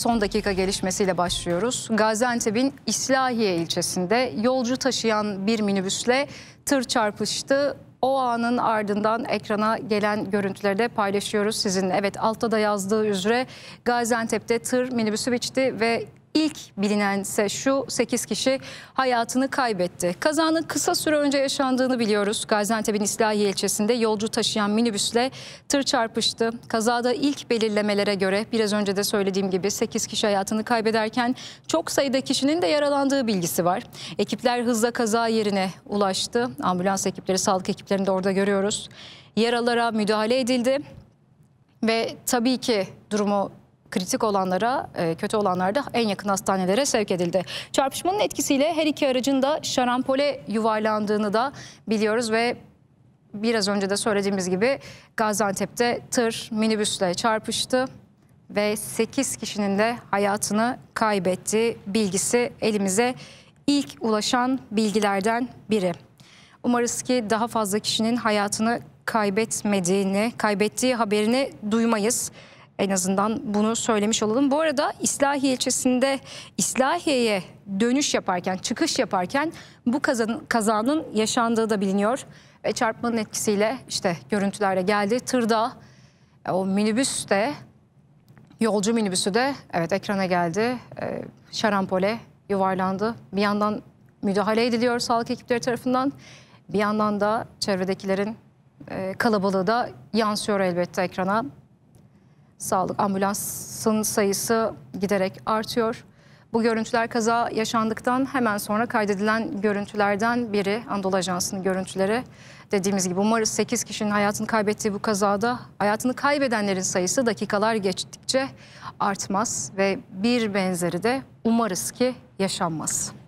son dakika gelişmesiyle başlıyoruz. Gaziantep'in İslahiye ilçesinde yolcu taşıyan bir minibüsle tır çarpıştı. O anın ardından ekrana gelen görüntüleri de paylaşıyoruz sizinle. Evet altta da yazdığı üzere Gaziantep'te tır minibüsü biçti ve İlk bilinense şu 8 kişi hayatını kaybetti. Kazanın kısa süre önce yaşandığını biliyoruz. Gaziantep'in İslahiye ilçesinde yolcu taşıyan minibüsle tır çarpıştı. Kazada ilk belirlemelere göre biraz önce de söylediğim gibi 8 kişi hayatını kaybederken çok sayıda kişinin de yaralandığı bilgisi var. Ekipler hızla kaza yerine ulaştı. Ambulans ekipleri, sağlık ekiplerini de orada görüyoruz. Yaralara müdahale edildi ve tabii ki durumu kritik olanlara, e, kötü olanlarda en yakın hastanelere sevk edildi. Çarpışmanın etkisiyle her iki aracın da şarampole yuvarlandığını da biliyoruz ve biraz önce de söylediğimiz gibi Gaziantep'te tır minibüsle çarpıştı ve 8 kişinin de hayatını kaybetti bilgisi elimize ilk ulaşan bilgilerden biri. Umarız ki daha fazla kişinin hayatını kaybetmediğini, kaybettiği haberini duymayız. En azından bunu söylemiş olalım. Bu arada İslahiye ilçesinde İslahiye'ye dönüş yaparken, çıkış yaparken bu kazanın, kazanın yaşandığı da biliniyor. Ve çarpmanın etkisiyle işte görüntülerle geldi. Tırda, e, o minibüs de, yolcu minibüsü de evet ekrana geldi. E, şarampole yuvarlandı. Bir yandan müdahale ediliyor sağlık ekipleri tarafından. Bir yandan da çevredekilerin e, kalabalığı da yansıyor elbette ekrana sağlık ambulansın sayısı giderek artıyor. Bu görüntüler kaza yaşandıktan hemen sonra kaydedilen görüntülerden biri Anadolu Ajansı'nın görüntüleri. Dediğimiz gibi umarız 8 kişinin hayatını kaybettiği bu kazada hayatını kaybedenlerin sayısı dakikalar geçtikçe artmaz ve bir benzeri de umarız ki yaşanmaz.